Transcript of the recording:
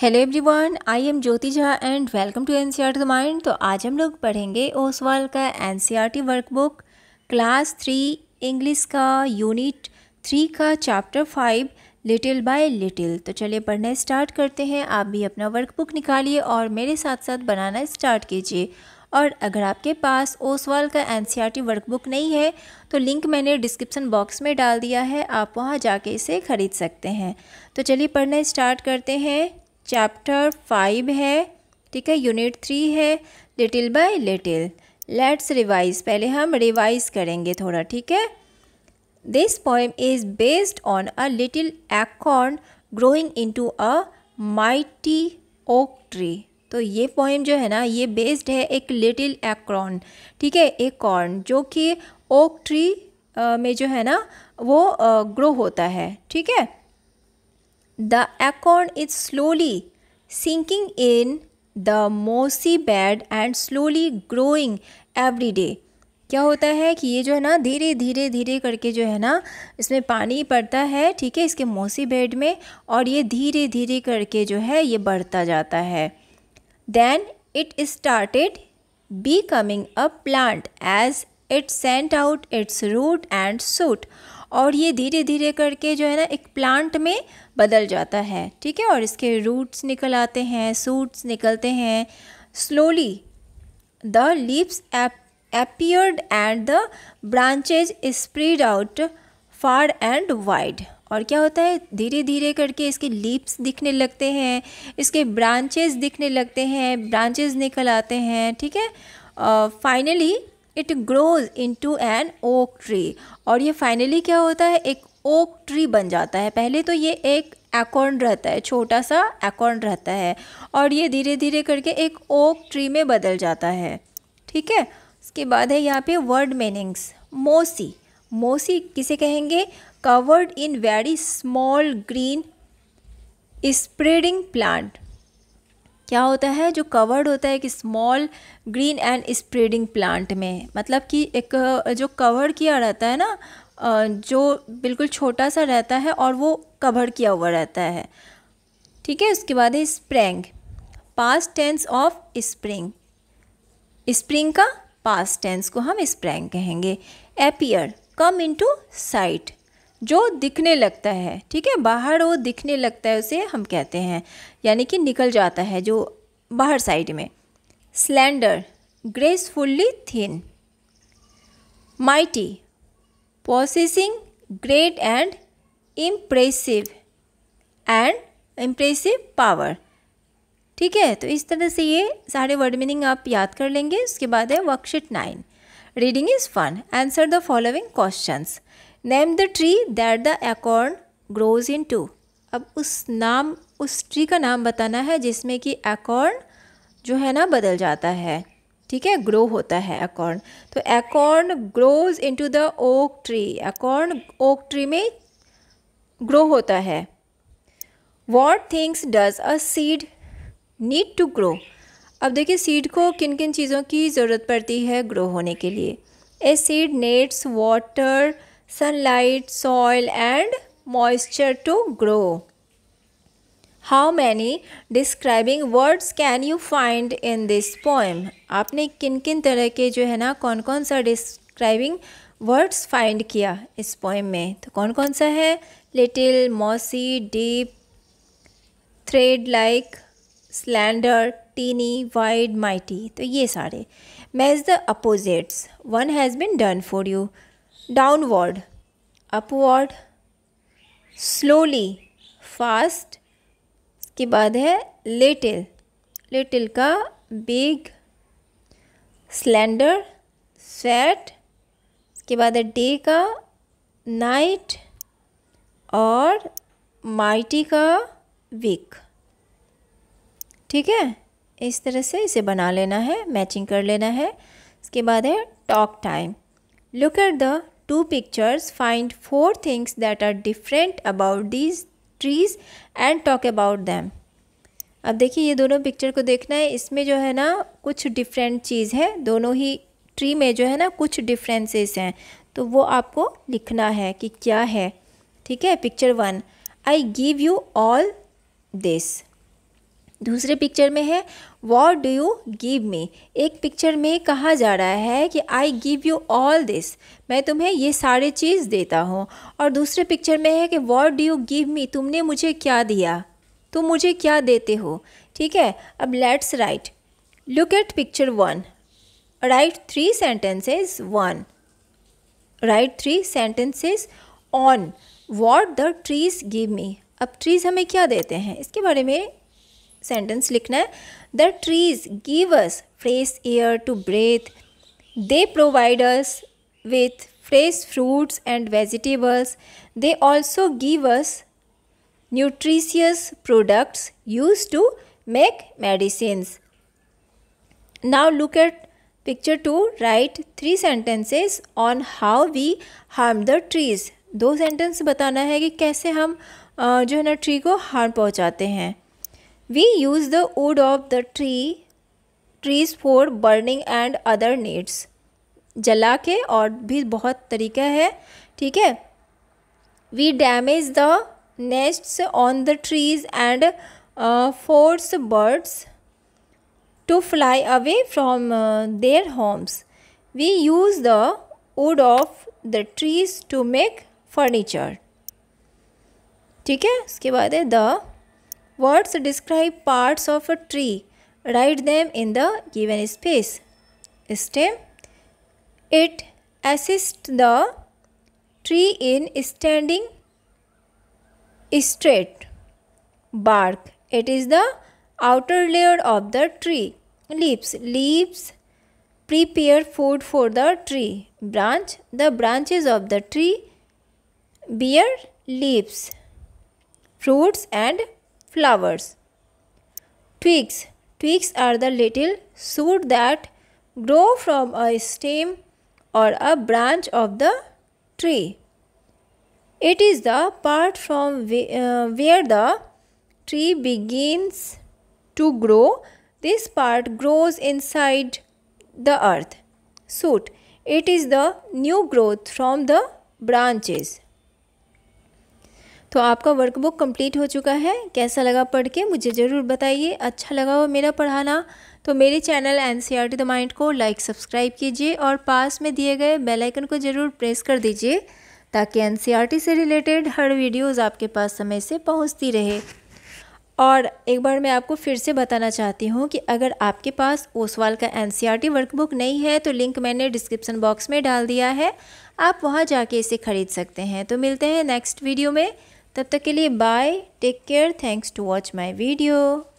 Hello everyone I am Jyoti Jha and welcome to NCERT the mind तो आज हम लोग पढ़ेंगे ओसवाल का NCERT workbook class three English का यूनिट थ्री का chapter five little by little तो चलिए पढ़ना स्टार्ट करते हैं आप भी अपना वर्कबुक निकालिए और मेरे साथ साथ बनाना स्टार्ट कीजिए और अगर आपके पास ओसवाल का एन वर्कबुक e नहीं है तो लिंक मैंने डिस्क्रिप्सन बॉक्स में डाल दिया है आप वहाँ जाके इसे ख़रीद सकते हैं तो चलिए पढ़ना स्टार्ट करते हैं चैप्टर फाइव है ठीक है यूनिट थ्री है little by little let's revise पहले हम रिवाइज करेंगे थोड़ा ठीक है this poem is based on a little acorn growing into a mighty oak tree तो ये पोएम जो है ना ये बेस्ड है एक लिटिल एक्रॉन ठीक है एक कॉर्न जो कि ओक ट्री में जो है ना वो ग्रो होता है ठीक है the acorn is slowly sinking in the mossy bed and slowly growing every day क्या होता है कि ये जो है ना धीरे धीरे धीरे करके जो है ना इसमें पानी पड़ता है ठीक है इसके मोसी बेड में और ये धीरे धीरे करके जो है ये बढ़ता जाता है then it started becoming a plant as it sent out its root and shoot और ये धीरे धीरे करके जो है ना एक प्लांट में बदल जाता है ठीक है और इसके रूट्स निकल आते हैं सूट्स निकलते हैं slowly the leaves appeared and the branches spread out far and wide और क्या होता है धीरे धीरे करके इसके लीप्स दिखने लगते हैं इसके ब्रांचेज दिखने लगते हैं ब्रांचेज निकल आते हैं ठीक है finally it grows into an oak tree और ये फाइनली क्या होता है एक ओक ट्री बन जाता है पहले तो ये एक एकॉर्न रहता है छोटा सा एकॉर्न रहता है और ये धीरे धीरे करके एक ओक ट्री में बदल जाता है ठीक है उसके बाद है यहाँ पे वर्ड मीनिंग्स मोसी मोसी किसे कहेंगे covered in very small green spreading plant क्या होता है जो कवर्ड होता है एक small green and spreading plant में मतलब कि एक जो कवर किया रहता है ना जो बिल्कुल छोटा सा रहता है और वो कवर किया हुआ रहता है ठीक है उसके बाद है sprang past tense of spring spring का पास्ट टेंस को हम स्प्रेंग कहेंगे एपियर कम इनटू साइट जो दिखने लगता है ठीक है बाहर वो दिखने लगता है उसे हम कहते हैं यानी कि निकल जाता है जो बाहर साइड में slender gracefully thin mighty possessing great and impressive and impressive power ठीक है तो इस तरह से ये सारे वर्ड मीनिंग आप याद कर लेंगे उसके बाद है worksheet nine reading is fun answer the following questions name the tree that the acorn grows into अब उस नाम उस ट्री का नाम बताना है जिसमें कि एकॉर्न जो है ना बदल जाता है ठीक है ग्रो होता है एकॉर्न तो acorn grows into the oak tree acorn oak tree में ग्रो होता है what things does a seed need to grow अब देखिए सीड को किन किन चीज़ों की ज़रूरत पड़ती है ग्रो होने के लिए a seed needs water sunlight, soil and moisture to grow. How many describing words can you find in this poem आपने किन किन तरह के जो है ना कौन कौन सा डिस्क्राइबिंग वर्ड्स फाइंड किया इस पोएम में तो कौन कौन सा है little mossy deep thread like slender tiny wide mighty तो ये सारे match the opposites one has been done for you downward, upward, slowly, fast, के बाद है little, little का big, slender, fat, के बाद है day का night और mighty का weak ठीक है इस तरह से इसे बना लेना है मैचिंग कर लेना है इसके बाद है talk time look at the two pictures, find four things that are different about these trees and talk about them. अब देखिए ये दोनों पिक्चर को देखना है इसमें जो है ना कुछ डिफरेंट चीज़ है दोनों ही ट्री में जो है ना कुछ डिफरेंसेस हैं तो वो आपको लिखना है कि क्या है ठीक है picture one I give you all this दूसरे पिक्चर में है what do you give me एक पिक्चर में कहा जा रहा है कि I give you all this मैं तुम्हें ये सारे चीज़ देता हूँ और दूसरे पिक्चर में है कि what do you give me तुमने मुझे क्या दिया तुम मुझे क्या देते हो ठीक है अब let's write look at picture one write three sentences one write three sentences on what the trees give me अब ट्रीज़ हमें क्या देते हैं इसके बारे में सेंटेंस लिखना है the trees give us fresh air to breathe they provide us with fresh fruits and vegetables they also give us nutritious products use to make medicine now look at picture two write three sentences on how we harm the trees दो sentence बताना है कि कैसे हम जो है ना tree को हार्म पहुँचाते हैं We use the wood of the tree trees for burning and other needs. जला के और भी बहुत तरीका है ठीक है we damage the nests on the trees and force birds to fly away from their homes we use the wood of the trees to make furniture ठीक है उसके बाद है the Words describe parts of a tree. Write them in the given space. Stem. It assists the tree in standing straight. Bark. It is the outer layer of the tree. Leaves. Leaves prepare food for the tree. Branch. The branches of the tree bear leaves, fruits and flowers. Twigs. Twigs are the little shoots that grow from a stem or a branch of the tree. It is the part from uh, where the tree begins to grow. This part grows inside the earth. Shoot. It is the new growth from the branches. तो आपका workbook complete हो चुका है कैसा लगा पढ़ के मुझे ज़रूर बताइए अच्छा लगा हो मेरा पढ़ाना तो मेरे channel N C R T the mind को लाइक सब्सक्राइब कीजिए और पास में दिए गए बेल आइकन को ज़रूर प्रेस कर दीजिए ताकि एन सी आर टी से रिलेटेड हर वीडियोज़ आपके पास समय से पहुँचती रहे और एक बार मैं आपको फिर से बताना चाहती हूँ कि अगर आपके पास ओसवाल का एन वर्कबुक e नहीं है तो लिंक मैंने डिस्क्रिप्सन बॉक्स में डाल दिया है आप वहाँ जाके इसे ख़रीद सकते हैं तो मिलते हैं नेक्स्ट वीडियो में तब तक के लिए bye take care thanks to watch my video